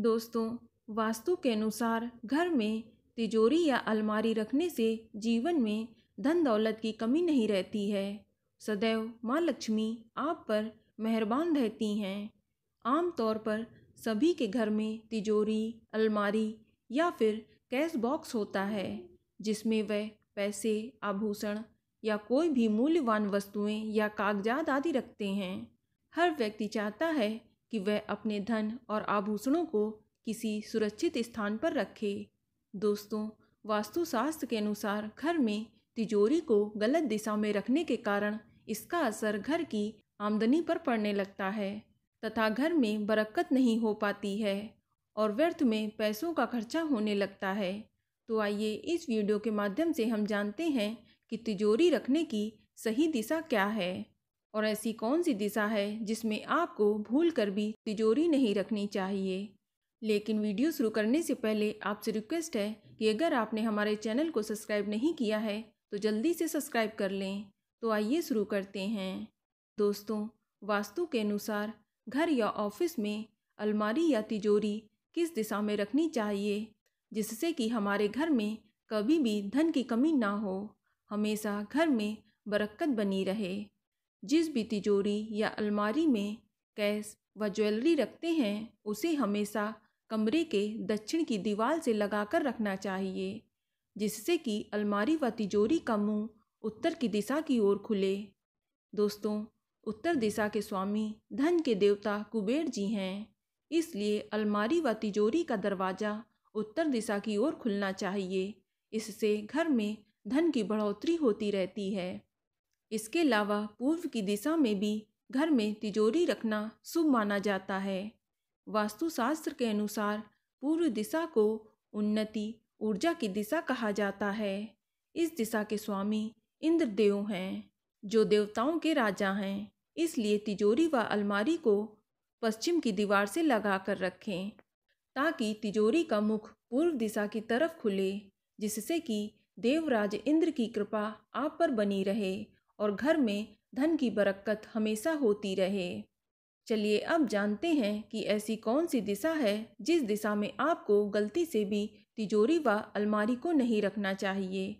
दोस्तों वास्तु के अनुसार घर में तिजोरी या अलमारी रखने से जीवन में धन दौलत की कमी नहीं रहती है सदैव माँ लक्ष्मी आप पर मेहरबान रहती हैं आम तौर पर सभी के घर में तिजोरी अलमारी या फिर कैश बॉक्स होता है जिसमें वह पैसे आभूषण या कोई भी मूल्यवान वस्तुएं या कागजात आदि रखते हैं हर व्यक्ति चाहता है कि वह अपने धन और आभूषणों को किसी सुरक्षित स्थान पर रखे दोस्तों वास्तुशास्त्र के अनुसार घर में तिजोरी को गलत दिशा में रखने के कारण इसका असर घर की आमदनी पर पड़ने लगता है तथा घर में बरक्क़त नहीं हो पाती है और व्यर्थ में पैसों का खर्चा होने लगता है तो आइए इस वीडियो के माध्यम से हम जानते हैं कि तिजोरी रखने की सही दिशा क्या है और ऐसी कौन सी दिशा है जिसमें आपको भूल कर भी तिजोरी नहीं रखनी चाहिए लेकिन वीडियो शुरू करने से पहले आपसे रिक्वेस्ट है कि अगर आपने हमारे चैनल को सब्सक्राइब नहीं किया है तो जल्दी से सब्सक्राइब कर लें तो आइए शुरू करते हैं दोस्तों वास्तु के अनुसार घर या ऑफिस में अलमारी या तिजोरी किस दिशा में रखनी चाहिए जिससे कि हमारे घर में कभी भी धन की कमी ना हो हमेशा घर में बरक्कत बनी रहे जिस भी तिजोरी या अलमारी में कैश व ज्वेलरी रखते हैं उसे हमेशा कमरे के दक्षिण की दीवार से लगाकर रखना चाहिए जिससे कि अलमारी व तिजोरी का मुंह उत्तर की दिशा की ओर खुले दोस्तों उत्तर दिशा के स्वामी धन के देवता कुबेर जी हैं इसलिए अलमारी व तिजोरी का दरवाज़ा उत्तर दिशा की ओर खुलना चाहिए इससे घर में धन की बढ़ोतरी होती रहती है इसके अलावा पूर्व की दिशा में भी घर में तिजोरी रखना शुभ माना जाता है वास्तुशास्त्र के अनुसार पूर्व दिशा को उन्नति ऊर्जा की दिशा कहा जाता है इस दिशा के स्वामी इंद्रदेव हैं जो देवताओं के राजा हैं इसलिए तिजोरी व अलमारी को पश्चिम की दीवार से लगा कर रखें ताकि तिजोरी का मुख पूर्व दिशा की तरफ खुले जिससे कि देवराज इंद्र की कृपा आप पर बनी रहे और घर में धन की बरक्कत हमेशा होती रहे चलिए अब जानते हैं कि ऐसी कौन सी दिशा है जिस दिशा में आपको गलती से भी तिजोरी व अलमारी को नहीं रखना चाहिए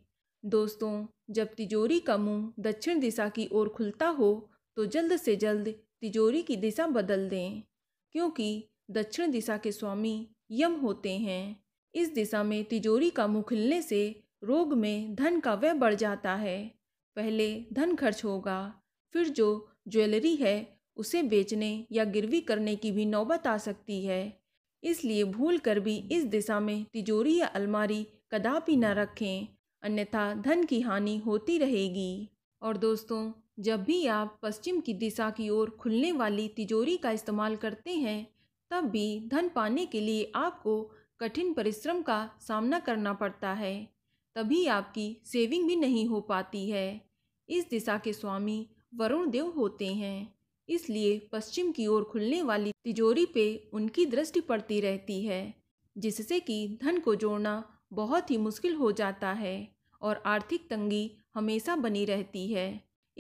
दोस्तों जब तिजोरी का मुंह दक्षिण दिशा की ओर खुलता हो तो जल्द से जल्द तिजोरी की दिशा बदल दें क्योंकि दक्षिण दिशा के स्वामी यम होते हैं इस दिशा में तिजोरी का मुँह खुलने से रोग में धन का व्यय बढ़ जाता है पहले धन खर्च होगा फिर जो ज्वेलरी है उसे बेचने या गिरवी करने की भी नौबत आ सकती है इसलिए भूल कर भी इस दिशा में तिजोरी या अलमारी कदापि न रखें अन्यथा धन की हानि होती रहेगी और दोस्तों जब भी आप पश्चिम की दिशा की ओर खुलने वाली तिजोरी का इस्तेमाल करते हैं तब भी धन पाने के लिए आपको कठिन परिश्रम का सामना करना पड़ता है तभी आपकी सेविंग भी नहीं हो पाती है इस दिशा के स्वामी वरुण देव होते हैं इसलिए पश्चिम की ओर खुलने वाली तिजोरी पे उनकी दृष्टि पड़ती रहती है जिससे कि धन को जोड़ना बहुत ही मुश्किल हो जाता है और आर्थिक तंगी हमेशा बनी रहती है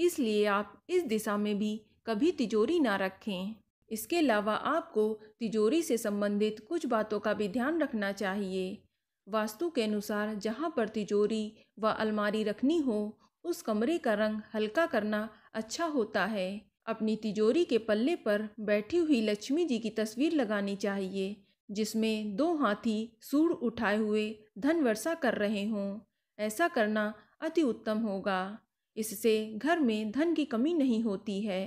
इसलिए आप इस दिशा में भी कभी तिजोरी ना रखें इसके अलावा आपको तिजोरी से संबंधित कुछ बातों का भी ध्यान रखना चाहिए वास्तु के अनुसार जहाँ पर तिजोरी व अलमारी रखनी हो उस कमरे का रंग हल्का करना अच्छा होता है अपनी तिजोरी के पल्ले पर बैठी हुई लक्ष्मी जी की तस्वीर लगानी चाहिए जिसमें दो हाथी सूर उठाए हुए धन वर्षा कर रहे हों ऐसा करना अति उत्तम होगा इससे घर में धन की कमी नहीं होती है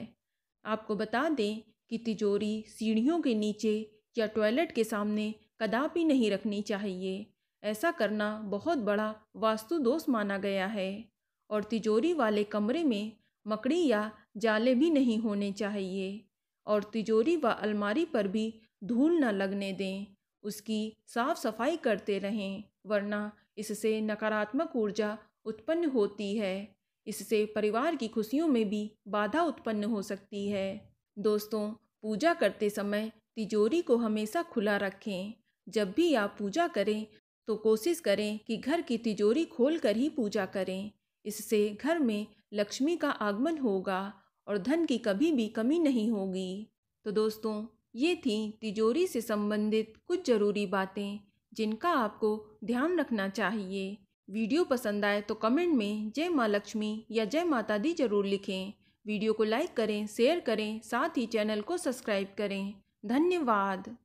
आपको बता दें कि तिजोरी सीढ़ियों के नीचे या टॉयलेट के सामने कदापि नहीं रखनी चाहिए ऐसा करना बहुत बड़ा वास्तु दोष माना गया है और तिजोरी वाले कमरे में मकड़ी या जाले भी नहीं होने चाहिए और तिजोरी व अलमारी पर भी धूल न लगने दें उसकी साफ सफाई करते रहें वरना इससे नकारात्मक ऊर्जा उत्पन्न होती है इससे परिवार की खुशियों में भी बाधा उत्पन्न हो सकती है दोस्तों पूजा करते समय तिजोरी को हमेशा खुला रखें जब भी आप पूजा करें तो कोशिश करें कि घर की तिजोरी खोल कर ही पूजा करें इससे घर में लक्ष्मी का आगमन होगा और धन की कभी भी कमी नहीं होगी तो दोस्तों ये थी तिजोरी से संबंधित कुछ ज़रूरी बातें जिनका आपको ध्यान रखना चाहिए वीडियो पसंद आए तो कमेंट में जय माँ लक्ष्मी या जय माता दी जरूर लिखें वीडियो को लाइक करें शेयर करें साथ ही चैनल को सब्सक्राइब करें धन्यवाद